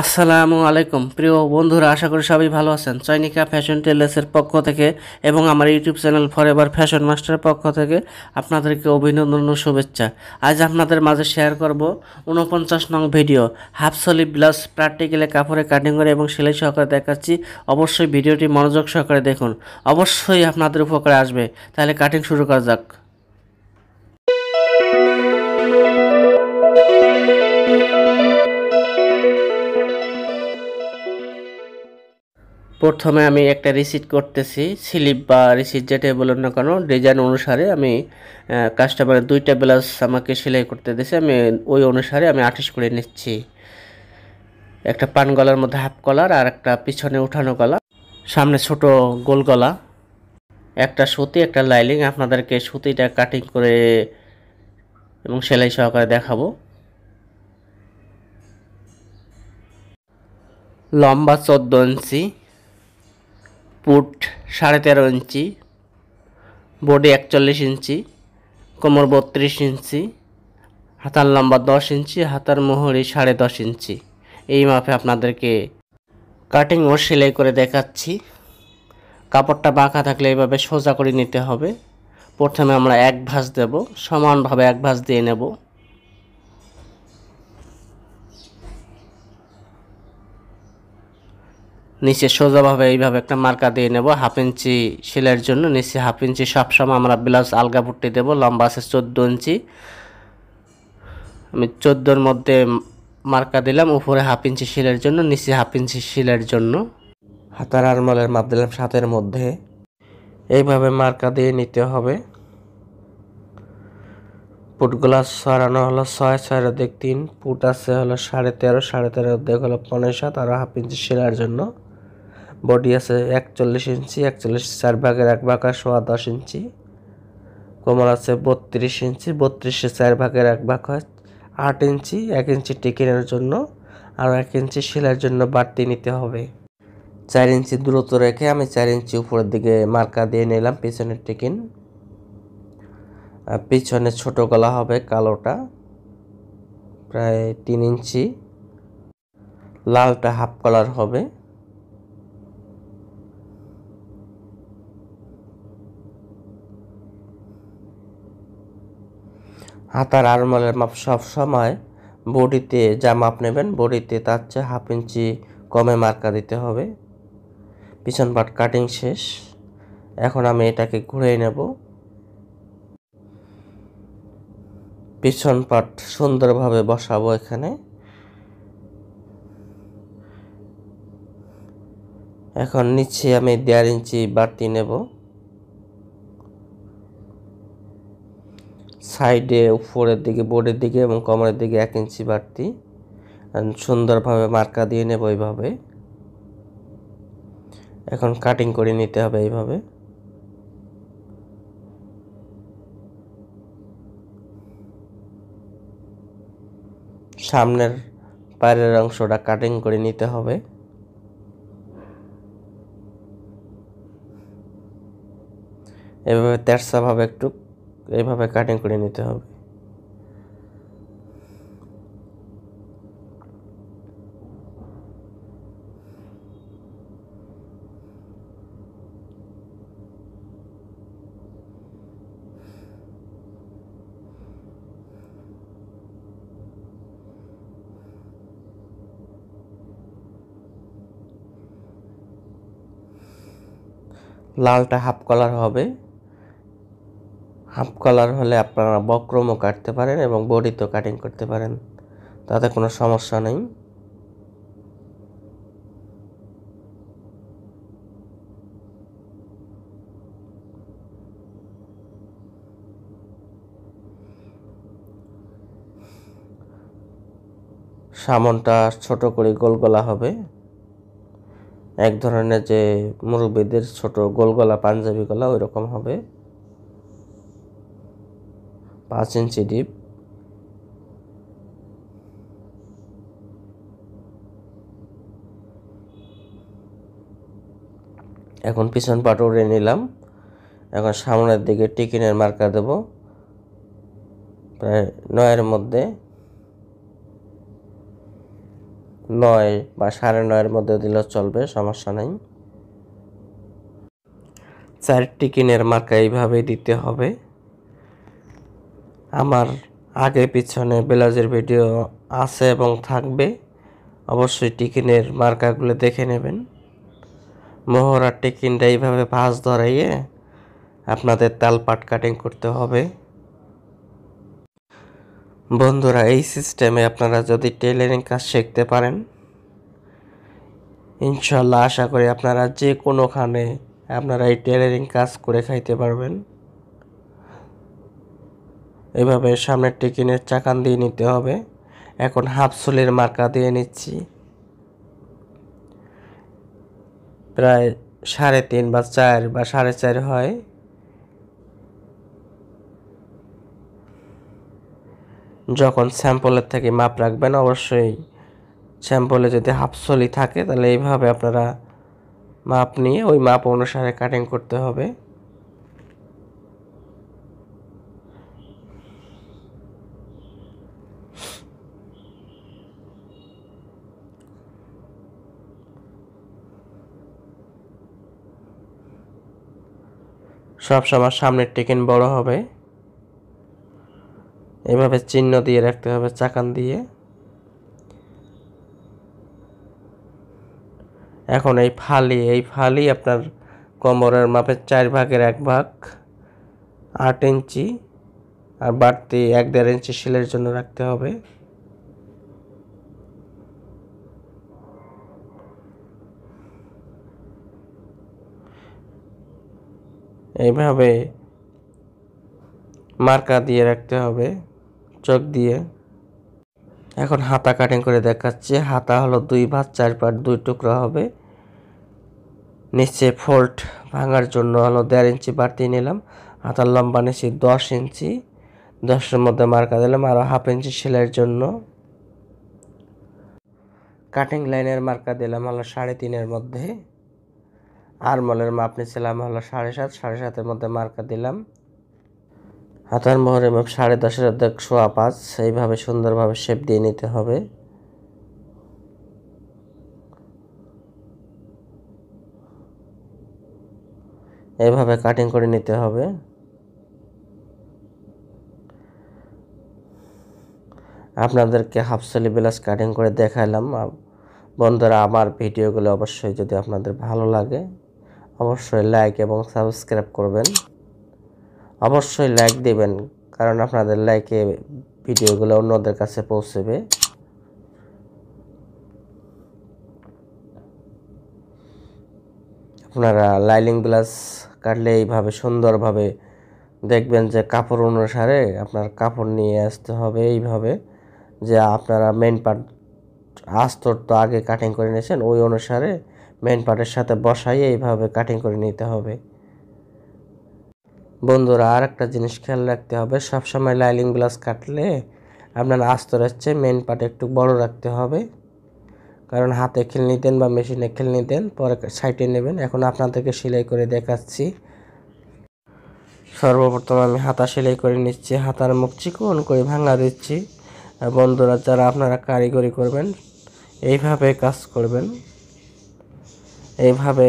আসসালামু আলাইকুম প্রিয় বন্ধুরা আশা করি সবাই ভালো আছেন চয়নিকা ফ্যাশন টেলার্সের পক্ষ থেকে এবং আমার YouTube channel forever fashion মাস্টারের পক্ষ থেকে আপনাদেরকে অভিনন্দন ও শুভেচ্ছা আজ আপনাদের মাঝে শেয়ার করব উনপঞ্চাশ নং ভিডিও হাফ সলি ব্লাউজ প্র্যাকটিক্যালে কাপড়ে কাটিং করে এবং সেলাই সহকারে দেখাচ্ছি অবশ্যই ভিডিওটি মনোযোগ সহকারে দেখুন অবশ্যই আপনাদের উপকারে আসবে তাহলে কাটিং শুরু করা যাক প্রথমে আমি একটা রিসিট করতেছি স্লিপ বা রিসিট যেটাই বলুন না কেন ডিজাইন অনুসারে আমি কাস্টমারের দুইটা ব্লাউজ আমাকে সেলাই করতে দিয়েছে আমি ওই অনুসারে আমি আঠিশ করে নিচ্ছি একটা পান গলার মধ্যে হাফ কলার আর একটা পিছনে উঠানো গলা সামনে ছোট গোল গলা একটা সুতি একটা লাইলিং আপনাদেরকে সুতিটা কাটিং করে এবং সেলাই সহকারে দেখাবো লম্বা চোদ্দ ইঞ্চি পুট সাড়ে তেরো ইঞ্চি বডি একচল্লিশ ইঞ্চি কোমর বত্রিশ ইঞ্চি হাতার লম্বা দশ ইঞ্চি হাতার মোহরি সাড়ে দশ ইঞ্চি এই মাপে আপনাদেরকে কাটিং ও সেলাই করে দেখাচ্ছি কাপড়টা বাঁকা থাকলে এইভাবে সোজা করে নিতে হবে প্রথমে আমরা এক ভাঁজ দেব সমানভাবে এক ভাঁজ দিয়ে নেবো নিচে সোজাভাবে এইভাবে একটা মার্কা দিয়ে নেব হাফ ইঞ্চি সেলাইয়ের জন্য নিচে হাফ ইঞ্চি সবসময় আমরা ব্লাউজ আলগা পুট্টি দেবো লম্বা আছে চোদ্দো ইঞ্চি আমি চোদ্দোর মধ্যে মার্কা দিলাম উপরে হাফ ইঞ্চি সেলাইয়ের জন্য নিচে হাফ ইঞ্চি সেলাইয়ের জন্য হাতার আরমলের মাপ দিলাম সাতের মধ্যে এইভাবে মার্কা দিয়ে নিতে হবে পুটগুলা সরানো হলো ছয় ছয় দিক তিন পুট আছে হলো সাড়ে তেরো সাড়ে তেরো দিক হলো পনেরো সাত আরও হাফ ইঞ্চি সেলার জন্য বডি আছে একচল্লিশ ইঞ্চি একচল্লিশ চার ভাগের এক ভাগ হয় সোয়া দশ ইঞ্চি কোমর আছে বত্রিশ ইঞ্চি বত্রিশে চার ভাগের এক ভাগ হয় আট ইঞ্চি এক ইঞ্চি টিকিনের জন্য আর এক ইঞ্চি শিলার জন্য বাড়তি নিতে হবে চার ইঞ্চি দূরত্ব রেখে আমি চার ইঞ্চি উপরের দিকে মার্কা দিয়ে নিলাম পিছনের টিকিন পিছনে ছোট গলা হবে কালোটা প্রায় তিন ইঞ্চি লালটা হাফ কালার হবে হাতার আরমালের মাপ সব সময় বডিতে যা মাপ নেবেন বডিতে তার চেয়ে হাফ ইঞ্চি কমে মার্কা দিতে হবে পিছন পাট কাটিং শেষ এখন আমি এটাকে ঘুরে নেব পিছন পাট সুন্দরভাবে বসাবো এখানে এখন নিচে আমি দেড় ইঞ্চি বাড়তি নেব সাইডে উপরের দিকে বোর্ডের দিকে এবং কমরের দিকে এক ইঞ্চি বাড়তি সুন্দরভাবে মার্কা দিয়ে নেব এইভাবে এখন কাটিং করে নিতে হবে এইভাবে সামনের পায়ের অংশটা কাটিং করে নিতে হবে এভাবে তেরসাভাবে একটু এইভাবে কাটিং করে নিতে হবে লালটা হাফ কালার হবে হাফ কলার হলে আপনারা বক্রমও কাটতে পারেন এবং বডিতেও কাটিং করতে পারেন তাতে কোনো সমস্যা নেই সামনটা ছোট করে গোল গলা হবে এক ধরনের যে মুরব্বীদের ছোট গোল গলা পাঞ্জাবি গলা ওই রকম হবে পাঁচ ইঞ্চি ডিপ এখন পিছন পাট উড়ে নিলাম এখন সামনের দিকে টিকিনের মার্কা দেব প্রায় নয়ের মধ্যে নয় বা সাড়ে নয়ের মধ্যে দিলে চলবে সমস্যা নাই চার টিকিনের মার্কা এইভাবে দিতে হবে আমার আগে পিছনে ব্লাউজের ভিডিও আছে এবং থাকবে অবশ্যই টিকিনের মার্কাগুলো দেখে নেবেন মোহরার টিকিনটা এইভাবে ভাঁজ ধরাইয়ে আপনাদের তাল পাট কাটিং করতে হবে বন্ধুরা এই সিস্টেমে আপনারা যদি টেলারিং কাজ শিখতে পারেন ইনশাল্লাহ আশা করি আপনারা যে কোনোখানে আপনারা এই টেলারিং কাজ করে খাইতে পারবেন এভাবে সামনের টিকিনের চাকান দিয়ে নিতে হবে এখন হাফ মার্কা দিয়ে নিচ্ছি প্রায় সাড়ে তিন বা চার বা সাড়ে চার হয় যখন স্যাম্পলের থেকে মাপ রাখবেন অবশ্যই স্যাম্পলে যদি হাফসলি থাকে তাহলে এইভাবে আপনারা মাপ নিয়ে ওই মাপ অনুসারে কাটিং করতে হবে সবসময় সামনের টেকেন বড় হবে এভাবে চিহ্ন দিয়ে রাখতে হবে চাকান দিয়ে এখন এই ফালি এই ফালি আপনার কোমরের মাপের চার ভাগের এক ভাগ আট ইঞ্চি আর বাড়তি এক দেড় ইঞ্চি শিলের জন্য রাখতে হবে এইভাবে মার্কা দিয়ে রাখতে হবে চক দিয়ে এখন হাতা কাটিং করে দেখাচ্ছি হাতা হলো দুই ভাত চার পাট দুই টুকরো হবে নিচে ফোল্ট ভাঙার জন্য হলো দেড় ইঞ্চি বাড়তি নিলাম হাতার লম্বা নিচে দশ ইঞ্চি দশের মধ্যে মার্কা দিলাম আরও হাফ ইঞ্চি সেলাইয়ের জন্য কাটিং লাইনের মার্কা দিলাম হলো সাড়ে তিনের মধ্যে আরমলের মাপ নিয়েছিলাম হলো সাড়ে সাত সাড়ে সাতের মধ্যে মার্কা দিলাম হাতার মোহরের মাপ সাড়ে দশের অর্ধেক সোয়া পাঁচ এইভাবে সুন্দরভাবে শেপ দিয়ে নিতে হবে এভাবে কাটিং করে নিতে হবে আপনাদেরকে হাফসলি ব্লাউজ কাটিং করে দেখালাম বন্ধুরা আমার ভিডিওগুলো অবশ্যই যদি আপনাদের ভালো লাগে অবশ্যই লাইক এবং সাবস্ক্রাইব করবেন অবশ্যই লাইক দেবেন কারণ আপনাদের লাইকে ভিডিওগুলো অন্যদের কাছে পৌঁছবে আপনারা লাইলিং গ্লাস কাটলে এইভাবে সুন্দরভাবে দেখবেন যে কাপড় অনুসারে আপনার কাপড় নিয়ে আসতে হবে এইভাবে যে আপনারা মেন পার্ট আস্তর তো আগে কাটিং করে নিয়েছেন ওই অনুসারে মেন পার্টের সাথে বসাই এইভাবে কাটিং করে নিতে হবে বন্ধুরা আর একটা জিনিস খেয়াল রাখতে হবে সবসময় লাইলিং ব্লাউজ কাটলে আপনার আস্ত রাখছে মেন পার্ট একটু বড় রাখতে হবে কারণ হাতে খেল নিতেন বা মেশিনে খেল নিতেন পরে সাইটে নেবেন এখন আপনাদেরকে সেলাই করে দেখাচ্ছি সর্বপ্রথম আমি হাতা সেলাই করে নিচ্ছি হাতার মুখ চিকন করে ভাঙা দিচ্ছি বন্ধুরা যারা আপনারা কারিগরি করবেন এইভাবে কাজ করবেন এইভাবে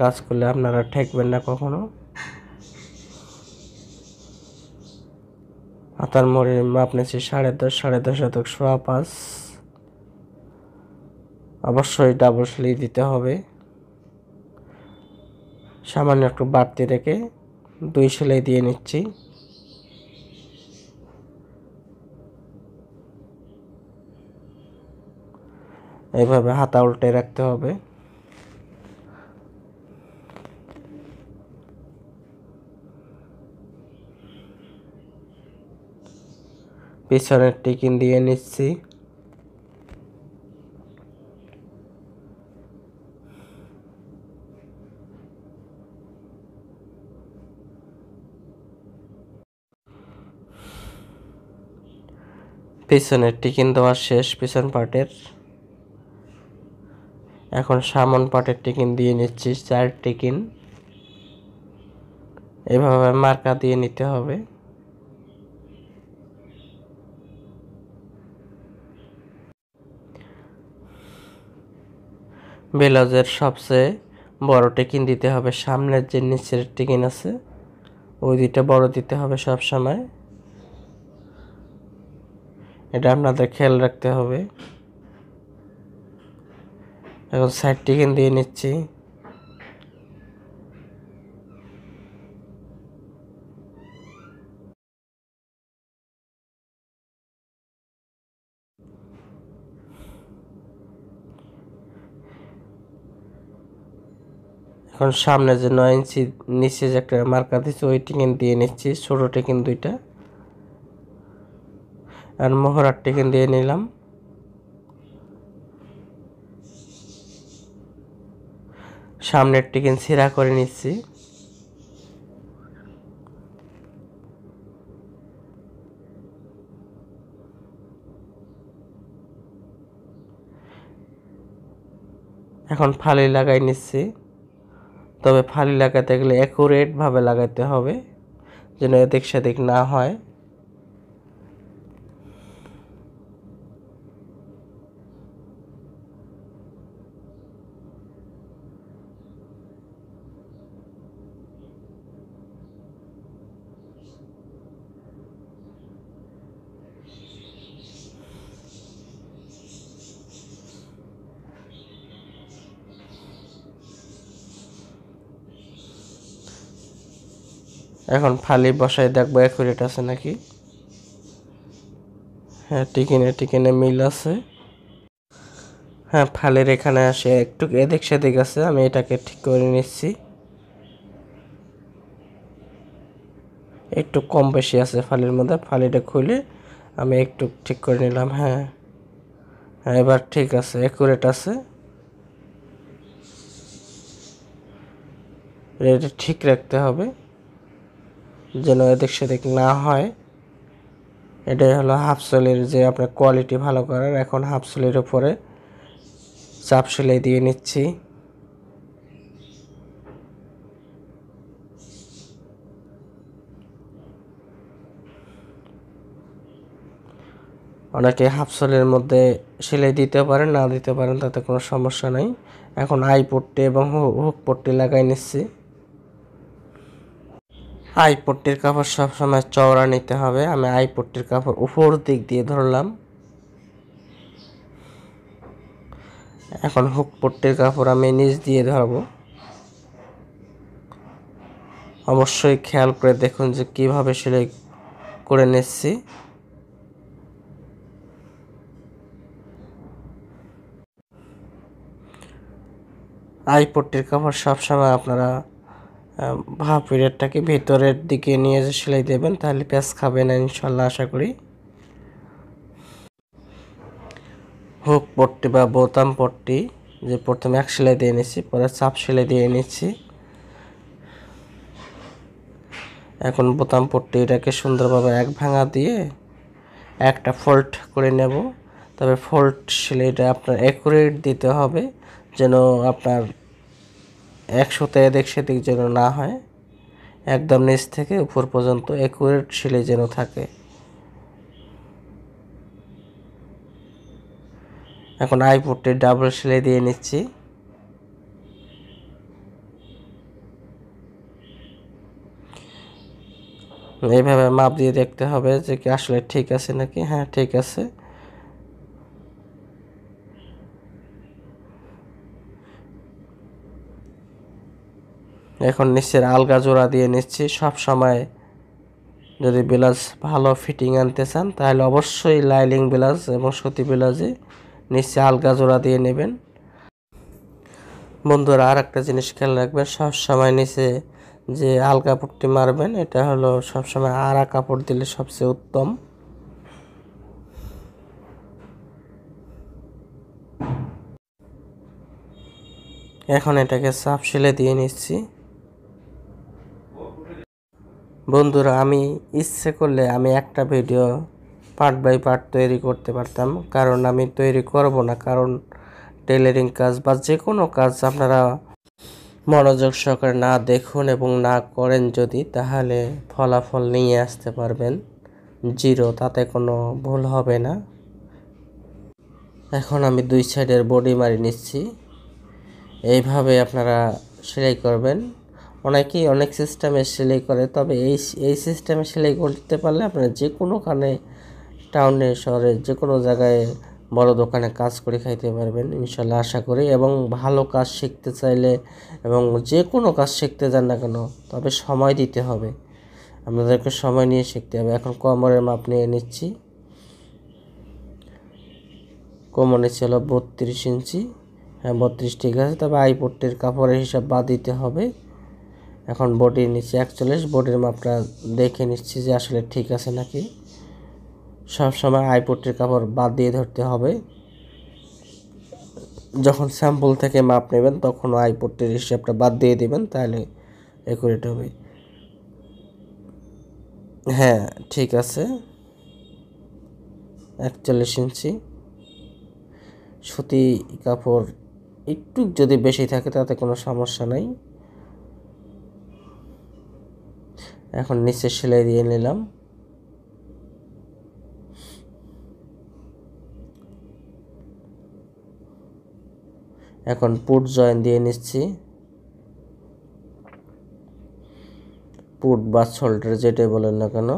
কাজ করলে আপনারা ঠেকবেন না কখনো হাতার মোড়ের মাপ নিয়েছি সাড়ে দশ সাড়ে দশ শতক সোয়া পাঁচ অবশ্যই ডাবল স্লিপ দিতে হবে সামান্য একটু বাড়তি রেখে দুই সেলাই দিয়ে নিচ্ছি এইভাবে হাতা উল্টে রাখতে হবে পিছনের টিকিন দিয়ে নিচ্ছি পিছনের টিকিন দেওয়ার শেষ পিছন পার্টের এখন সামন পাটের টিকিন দিয়ে নিচ্ছি চার টিকিন এভাবে মার্কা দিয়ে নিতে হবে ব্লাউজের সবচেয়ে বড় টেকিন দিতে হবে সামনের যে নিচের টেকিন আছে ওই দিকটা বড় দিতে হবে সব সময় এটা আপনাদের খেয়াল রাখতে হবে এখন সাইড টেকিন দিয়ে নিচ্ছি এখন সামনে যে নয় ইঞ্চি নিচে যে একটা মার্কার দিচ্ছে ওইটি কিন্তু দিয়ে নিচ্ছি ছোটো কিন্তু দুইটা আর মোহরারটি কিন্তু দিয়ে নিলাম সামনের টিকেন ছেঁড়া করে নিচ্ছি এখন ফালি লাগাই নিচ্ছি তবে ফালি লাগাতে গেলে অ্যাকুরেটভাবে লাগাতে হবে যেন এদিক সেদিক না হয় এখন ফালি বসাই দেখবো অ্যাকুরেট আছে নাকি হ্যাঁ টিকিনে টিকিনে মিল আছে হ্যাঁ ফালের এখানে আসে একটু এদিক সেদিক আছে আমি এটাকে ঠিক করে নিচ্ছি একটু কম বেশি আছে ফালির মধ্যে ফালিটা খুলে আমি একটু ঠিক করে নিলাম হ্যাঁ হ্যাঁ এবার ঠিক আছে অ্যাকুরেট আছে এটা ঠিক রাখতে হবে যেন এদিক সেদিক না হয় এটাই হলো হাফ সোলের যে আপনার কোয়ালিটি ভালো করার এখন হাফ সোলের উপরে চাপ সেলাই দিয়ে নিচ্ছি অনেকে হাফসলের মধ্যে সেলাই দিতে পারেন না দিতে পারেন তাতে কোনো সমস্যা নেই এখন আই পট্টি এবং হুক পট্টি লাগাই নিচ্ছি আইপট্টির কাপড় সবসময় চওড়া নিতে হবে আমি আইপট্টির কাপড় উপর দিক দিয়ে ধরলাম এখন হুক পট্টির কাপড় আমি নিচ দিয়ে ধরব অবশ্যই খেয়াল করে দেখুন যে কিভাবে সেলাই করে নিচ্ছি আইপট্টির কাপড় সবসময় আপনারা হাফ পিরিয়ডটাকে ভেতরের দিকে নিয়ে যে সেলাই দেবেন তাহলে পেঁয়াজ খাবে না ইনশাল্লাহ আশা করি হুক পট্টি বা বোতাম পট্টি যে প্রথমে এক সেলাই দিয়ে নিয়েছি পরে চাপ সেলাই দিয়ে নিচ্ছি এখন বোতাম পট্টি এটাকে সুন্দরভাবে এক ভাঙা দিয়ে একটা ফল্ট করে নেব তবে ফোল্ড সেলাইটা আপনার অ্যাকুরেট দিতে হবে যেন আপনার একশোতে এদিক সেদিক যেন না হয় একদম নিচ থেকে উপর পর্যন্ত একুরেট সেলাই যেন থাকে এখন আইপুটটি ডাবল সেলাই দিয়ে নিচ্ছি এইভাবে মাপ দিয়ে দেখতে হবে যে কি আসলে ঠিক আছে নাকি হ্যাঁ ঠিক আছে এখন নিচের আলগা জোড়া দিয়ে নিচ্ছি সব সময় যদি ব্লাউজ ভালো ফিটিং আনতে চান তাহলে অবশ্যই লাইলিং ব্লাউজ এবং সুতি ব্লাউজে নিচে আলগা জোড়া দিয়ে নেবেন বন্ধুরা আর একটা জিনিস খেয়াল রাখবেন সবসময় নিচে যে আলগা কাপড়টি মারবেন এটা হলো সবসময় আড়া কাপড় দিলে সবচেয়ে উত্তম এখন এটাকে সাপ সেলে দিয়ে নিচ্ছি বন্ধুরা আমি ইচ্ছে করলে আমি একটা ভিডিও পার্ট বাই পার্ট তৈরি করতে পারতাম কারণ আমি তৈরি করব না কারণ টেলারিং কাজ বা যে কোনো কাজ আপনারা মনোযোগ সহকারে না দেখুন এবং না করেন যদি তাহলে ফলাফল নিয়ে আসতে পারবেন জিরো তাতে কোনো ভুল হবে না এখন আমি দুই সাইডের বডি মারি নিচ্ছি এইভাবে আপনারা সেলাই করবেন অনেকেই অনেক সিস্টেমে সেলাই করে তবে এই এই সিস্টেমে সেলাই করতে পারলে আপনারা যে কোনোখানে টাউনে শহরে যে কোনো জায়গায় বড় দোকানে কাজ করে খাইতে পারবেন ইনশাল্লাহ আশা করি এবং ভালো কাজ শিখতে চাইলে এবং যে কোনো কাজ শিখতে যান না কেন তবে সময় দিতে হবে আপনাদেরকে সময় নিয়ে শিখতে হবে এখন কোমরের মাপ নিয়ে নিচ্ছি কোমরে ছিল বত্রিশ ইঞ্চি হ্যাঁ বত্রিশ ঠিক আছে তবে আইপোর্টের কাপড়ের হিসাব বাদ দিতে হবে এখন বডির নিচে একচল্লিশ বডির মাপটা দেখে নিচ্ছি যে আসলে ঠিক আছে নাকি সবসময় আইপোর্টের কাপড় বাদ দিয়ে ধরতে হবে যখন স্যাম্পল থেকে মাপ নেবেন তখন আইপোর্টের হিসাবটা বাদ দিয়ে দেবেন তাহলে অ্যাকুরেট হবে হ্যাঁ ঠিক আছে একচল্লিশ ইঞ্চি সুতি কাপড় একটু যদি বেশি থাকে তাতে কোনো সমস্যা নাই এখন নিচে সেলাই দিয়ে নিলাম এখন পুট জয়েন দিয়ে নিচ্ছি পুট বা সল্টার যেটাই বলেন না কেন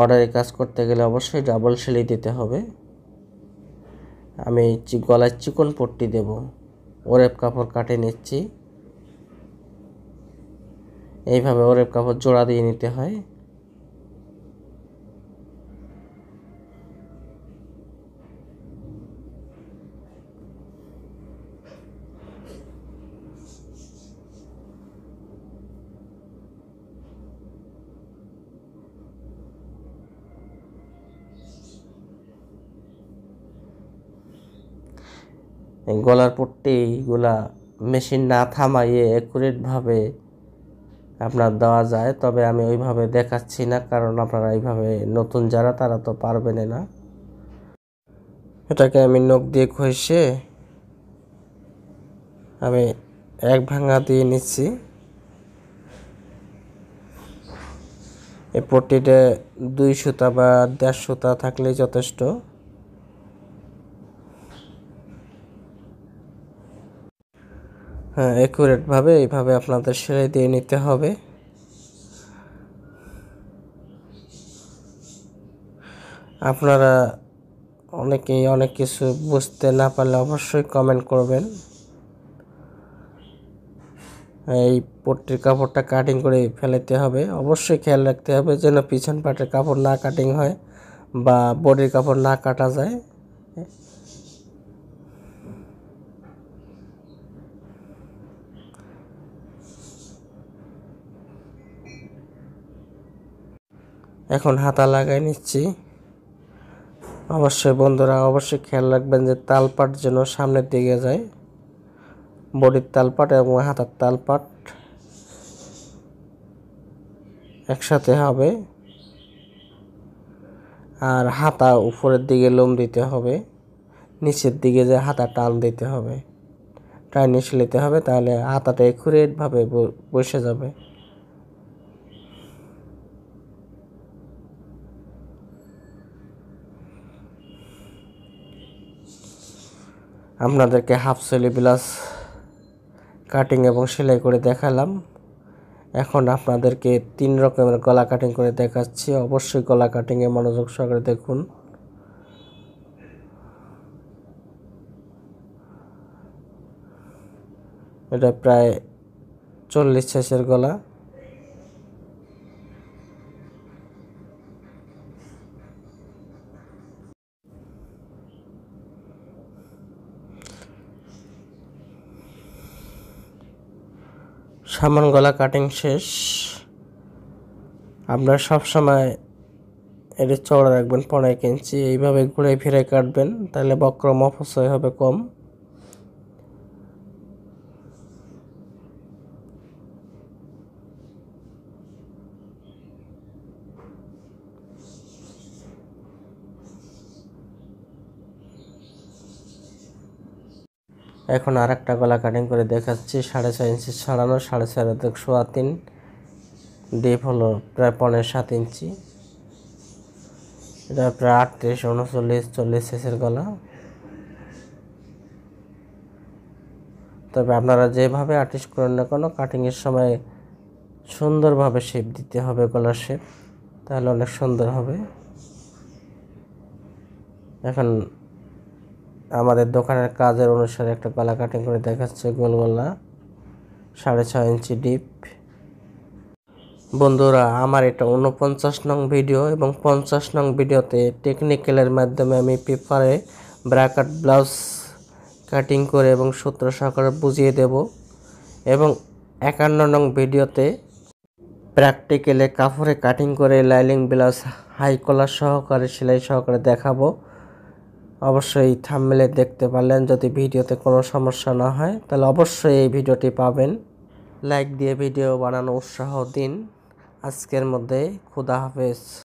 অর্ডারে কাজ করতে গেলে অবশ্যই ডাবল সেলাই দিতে হবে আমি গলার চিকন পট্টি দেব ওরেপ কাপড় কাটে নিচ্ছি এইভাবে ওরেপ কাপড় জোড়া দিয়ে নিতে হয় গলার পট্টিগুলা মেশিন না থামাইয়ে অ্যাকুরেটভাবে আপনার দেওয়া যায় তবে আমি ওইভাবে দেখাচ্ছি না কারণ আপনারা এইভাবে নতুন যারা তারা তো পারবেন না এটাকে আমি নখ দিয়ে খুঁজে আমি এক ভাঙা দিয়ে নিচ্ছি এই পট্টিতে দুই সুতা বা দেড় সুতা থাকলেই যথেষ্ট হ্যাঁ অ্যাকুরেটভাবে এইভাবে আপনাদের সেলাই দিয়ে নিতে হবে আপনারা অনেকেই অনেক কিছু বুঝতে না পারলে অবশ্যই কমেন্ট করবেন এই পট্টির কাপড়টা কাটিং করে ফেলাতে হবে অবশ্যই খেয়াল রাখতে হবে যেন পিছন পাটের কাপড় না কাটিং হয় বা বডির কাপড় না কাটা যায় এখন হাতা লাগাই নিচ্ছি অবশ্যই বন্ধুরা অবশ্যই খেয়াল রাখবেন যে তালপাট যেন সামনের দিকে যায় বডির তালপাট এবং হাতার তালপাট একসাথে হবে আর হাতা উপরের দিকে লোম দিতে হবে নিচের দিকে যে হাতা টান দিতে হবে টানিয়ে লিতে নিতে হবে তাহলে হাতাটা একুরেটভাবে বসে যাবে আপনাদেরকে হাফ সেলি ব্লাউজ কাটিং এবং সেলাই করে দেখালাম এখন আপনাদেরকে তিন রকমের গলা কাটিং করে দেখাচ্ছি অবশ্যই গলা কাটিংয়ে মনোযোগ সহকারে দেখুন এটা প্রায় চল্লিশ শেষের গলা সামান গলা কাটিং শেষ আপনারা সবসময় এটা চড়া রাখবেন পনেরো ইঞ্চি এইভাবে ঘুরে ফিরে কাটবেন তাহলে বক্রম অপচয় হবে কম এখন আর একটা গলা কাটিং করে দেখাচ্ছি সাড়ে ছয় ইঞ্চি ছাড়ানো সাড়ে ছয় অর্ধেক সোয়া তিন ডিপ হলো প্রায় পনেরো সাত ইঞ্চি এটা প্রায় আটত্রিশ উনচল্লিশ চল্লিশ সেসের গলা তবে আপনারা যেভাবে আর্টিস্ট করেন না কোনো কাটিংয়ের সময় সুন্দরভাবে শেপ দিতে হবে গলার শেপ তাহলে অনেক সুন্দর হবে এখন আমাদের দোকানের কাজের অনুসারে একটা গলা কাটিং করে দেখাচ্ছে গোল সাড়ে ছয় ইঞ্চি ডিপ বন্ধুরা আমার এটা উনপঞ্চাশ নং ভিডিও এবং পঞ্চাশ নং ভিডিওতে টেকনিক্যালের মাধ্যমে আমি পেপারে ব্রাকাট ব্লাউজ কাটিং করে এবং সূত্র সহকারে বুঝিয়ে দেব এবং একান্ন নং ভিডিওতে প্র্যাকটিক্যালে কাপড়ে কাটিং করে লাইলিং ব্লাউজ হাই কলার সহকারে সেলাই সহকারে দেখাবো অবশ্যই থামমেলে দেখতে পারলেন যদি ভিডিওতে কোনো সমস্যা না হয় তাহলে অবশ্যই এই ভিডিওটি পাবেন লাইক দিয়ে ভিডিও বানানো উৎসাহ দিন আজকের মধ্যে খুদা হাফেজ